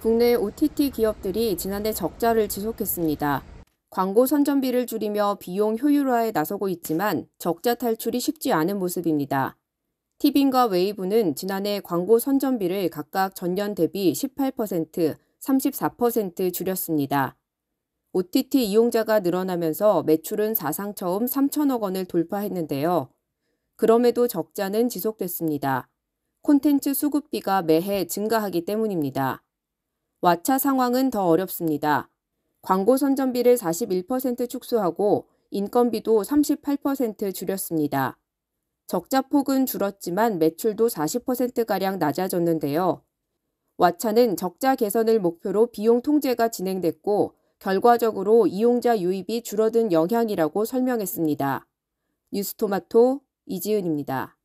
국내 OTT 기업들이 지난해 적자를 지속했습니다. 광고 선전비를 줄이며 비용 효율화에 나서고 있지만 적자 탈출이 쉽지 않은 모습입니다. 티빙과 웨이브는 지난해 광고 선전비를 각각 전년 대비 18%, 34% 줄였습니다. OTT 이용자가 늘어나면서 매출은 사상 처음 3천억 원을 돌파했는데요. 그럼에도 적자는 지속됐습니다. 콘텐츠 수급비가 매해 증가하기 때문입니다. 와차 상황은 더 어렵습니다. 광고 선전비를 41% 축소하고 인건비도 38% 줄였습니다. 적자 폭은 줄었지만 매출도 40%가량 낮아졌는데요. 와차는 적자 개선을 목표로 비용 통제가 진행됐고 결과적으로 이용자 유입이 줄어든 영향이라고 설명했습니다. 뉴스토마토 이지은입니다.